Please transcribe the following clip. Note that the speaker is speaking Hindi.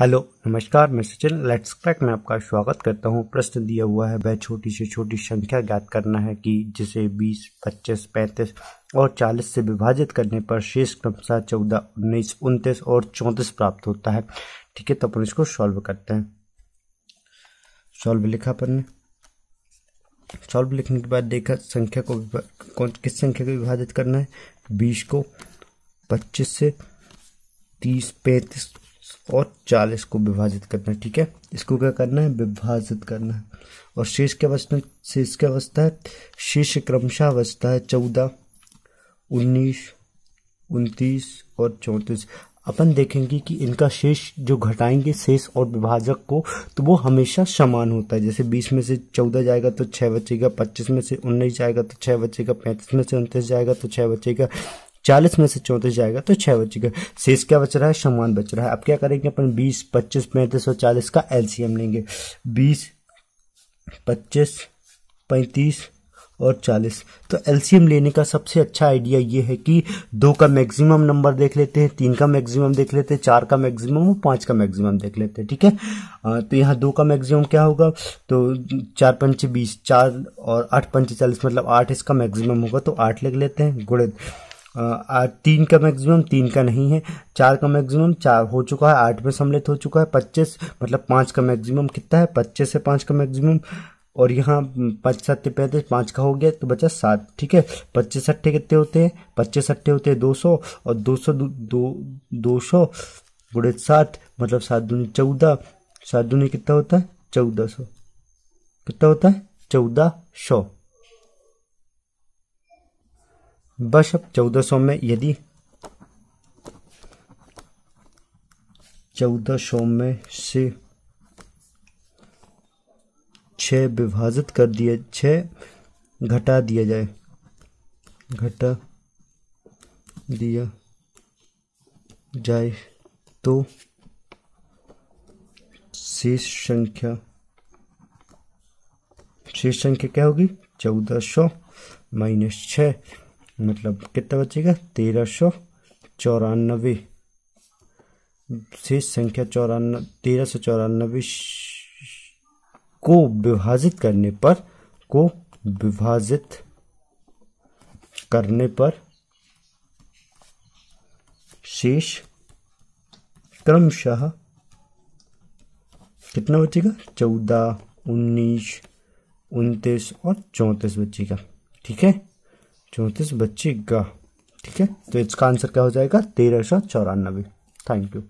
हेलो नमस्कार मैं सचिन लेट्स क्रैक में आपका स्वागत करता हूँ प्रश्न दिया हुआ है वह छोटी से छोटी संख्या ज्ञात करना है कि जिसे 20, 25, 35 और 40 से विभाजित करने पर शेष क्रमशः 14, 19, उनतीस और 34 प्राप्त होता है ठीक है तो अपन इसको सॉल्व करते हैं सॉल्व लिखा अपन ने सॉल्व लिखने के बाद देखा संख्या को कौन किस संख्या को विभाजित करना है बीस को पच्चीस से तीस पैंतीस और चालीस को विभाजित करना है ठीक है इसको क्या करना है विभाजित करना है और शेष क्या अवस्था शेष क्या अवस्था है शेष क्रमशः अवस्था है चौदह उन्नीस उनतीस और चौंतीस अपन देखेंगे कि इनका शेष जो घटाएंगे शेष और विभाजक को तो वो हमेशा समान होता है जैसे बीस में से चौदह जाएगा तो छः बचेगा पच्चीस में से उन्नीस जाएगा तो छः बचेगा पैंतीस में से उनतीस जाएगा तो छः बचेगा चालीस में से चौंतीस जाएगा तो छह बचेगा शेष क्या बच रहा है समान बच रहा है अब क्या करेंगे अपन बीस पच्चीस पैंतीस और चालीस का एलसीएम लेंगे बीस पच्चीस पैंतीस और 40 तो एलसीएम लेने का सबसे अच्छा आइडिया ये है कि दो का मैक्सिमम नंबर देख लेते हैं तीन का मैक्सिमम देख लेते हैं चार का मैक्सिमम और पांच का मैक्सिमम देख लेते हैं ठीक है आ, तो यहाँ दो का मैक्सिमम क्या होगा तो चार पंच बीस चार और आठ पंच चालीस मतलब आठ इसका मैक्सिमम होगा तो आठ लिख लेते हैं गुड़ तीन का मैक्सिमम तीन का नहीं है चार का मैक्सिमम चार हो चुका है आठ में सम्मिलित हो चुका है पच्चीस मतलब पाँच का मैक्सिमम कितना है पच्चीस से पाँच का मैक्सिमम और यहाँ पाँच सत्य पैंतीस पाँच का हो गया तो बचा सात ठीक है पच्चीस अट्ठे कितने होते हैं पच्चीस अट्ठे होते हैं दो सौ और दो सौ दो दो सौ बुढ़े सात मतलब सात दूनी चौदह सात दूनी कितना होता है चौदह सौ कितना होता है चौदह सौ बशक चौदह सौ में यदि चौदह सौ में से छ विभाजित कर दिए छ घटा दिया जाए घटा दिया जाए तो शेष संख्या शेष संख्या क्या होगी चौदह सौ माइनस छः मतलब कितना बचेगा तेरह सौ चौरानबे शेष संख्या चौरान तेरह सौ चौरानबे को विभाजित करने पर को विभाजित करने पर शेष क्रमशः कितना बचेगा चौदह उन्नीस उनतीस और चौंतीस बचेगा ठीक है चौंतीस बच्ची ग ठीक है तो इसका आंसर क्या हो जाएगा तेरह सौ चौरानबे थैंक यू